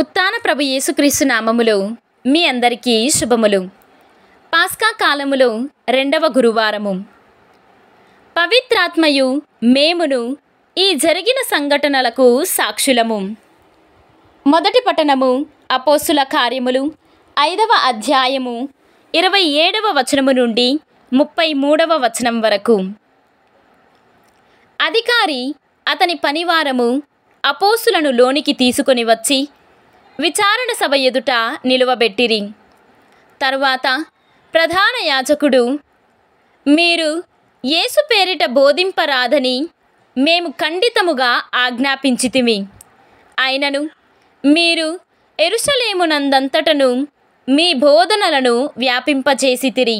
ఉత్తాన ప్రభు యేసుక్రీస్తు నామములో మీ అందరికీ శుభములు పాస్కా కాలములో రెండవ గురువారము పవిత్రాత్మయు మేమును ఈ జరిగిన సంఘటనలకు సాక్షులము మొదటి పట్టణము అపోసుల కార్యములు ఐదవ అధ్యాయము ఇరవై ఏడవ వచనము నుండి ముప్పై మూడవ వచనం వరకు అధికారి అతని పనివారము అపోసులను లోనికి తీసుకొని వచ్చి విచారణ సభ ఎదుట నిలువబెట్టిరి తరువాత ప్రధాన యాజకుడు మీరు యేసు పేరిట బోధింపరాదని మేము ఖండితముగా ఆజ్ఞాపించితిమి అయినను మీరు ఎరుసలేమునందంతటను మీ బోధనలను వ్యాపింపచేసితిరి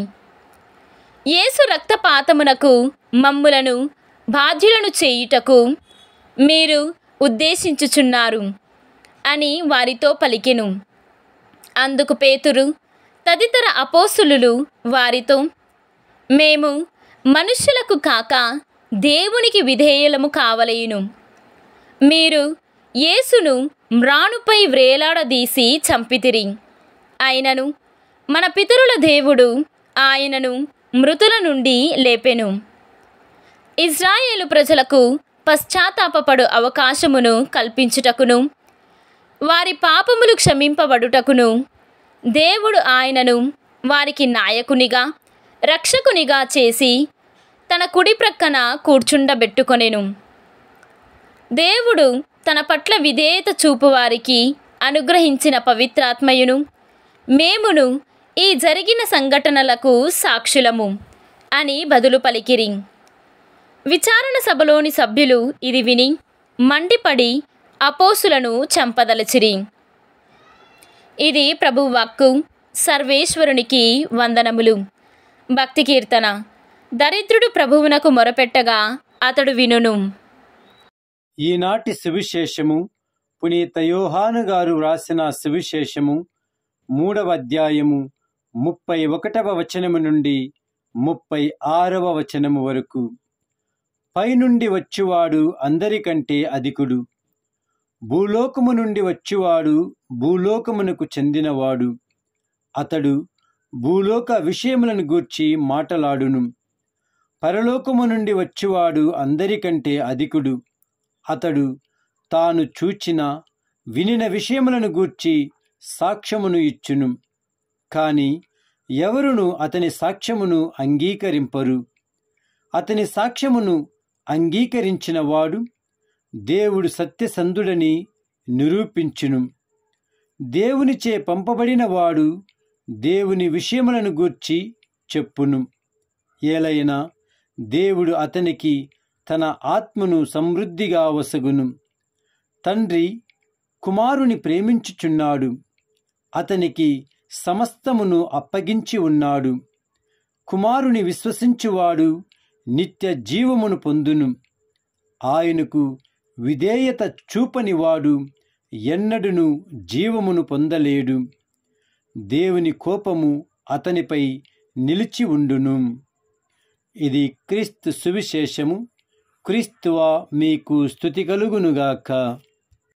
యేసు రక్తపాతమునకు మమ్ములను బాధ్యులను చేయుటకు మీరు ఉద్దేశించుచున్నారు అని వారితో పలికెను అందుకు పేతురు తదితర అపోసులు వారితో మేము మనుష్యులకు కాక దేవునికి విధేయులము కావలయును మీరు యేసును మ్రాణుపై వ్రేలాడదీసి చంపితిరి అయినను మన పితరుల దేవుడు ఆయనను మృతుల నుండి లేపెను ఇజ్రాయేలు ప్రజలకు పశ్చాత్తాపపడు అవకాశమును కల్పించుటకును వారి పాపములు క్షమింపబడుటకును దేవుడు ఆయనను వారికి నాయకునిగా రక్షకునిగా చేసి తన కుడి ప్రక్కన కూర్చుండబెట్టుకొనెను దేవుడు తన పట్ల విధేయత చూపు వారికి అనుగ్రహించిన పవిత్రాత్మయును మేమును ఈ జరిగిన సంఘటనలకు సాక్షులము అని బదులు పలికిరి విచారణ సభలోని సభ్యులు ఇది విని మండిపడి అపోసులను చంపదలచిరి ఇది ప్రభు వాక్కు సర్వేశ్వరునికి వందనములు భక్తి కీర్తన దరిద్రుడు ప్రభువునకు మొరపెట్టగా అతడు వినును ఈనాటి సువిశేషము పునీత యోహాను గారు వ్రాసిన సువిశేషము మూడవ అధ్యాయము ముప్పై ఒకటవ వచనము నుండి ముప్పై ఆరవ వచనము వరకు పైనుండి వచ్చువాడు అందరికంటే అధికుడు భూలోకము నుండి వచ్చేవాడు భూలోకమునకు చెందినవాడు అతడు భూలోక విషయములను గూర్చి మాటలాడును పరలోకము నుండి వచ్చేవాడు అందరికంటే అధికుడు అతడు తాను చూచిన వినిన విషయములను గూర్చి సాక్ష్యమును ఇచ్చును కాని ఎవరును అతని సాక్ష్యమును అంగీకరింపరు అతని సాక్ష్యమును అంగీకరించినవాడు దేవుడు సత్యసంధుడని నిరూపించును దేవునిచే పంపబడిన వాడు దేవుని విషయములను గూర్చి చెప్పును ఏలైనా దేవుడు అతనికి తన ఆత్మను సమృద్ధిగా వసగును తండ్రి కుమారుని ప్రేమించుచున్నాడు అతనికి సమస్తమును అప్పగించి ఉన్నాడు కుమారుని విశ్వసించువాడు నిత్య జీవమును పొందును ఆయనకు విధేయత చూపనివాడు ఎన్నడును జీవమును పొందలేడు దేవుని కోపము అతనిపై నిలిచి ఉండును ఇది క్రీస్తు సువిశేషము క్రీస్తువా మీకు స్థుతి కలుగునుగాక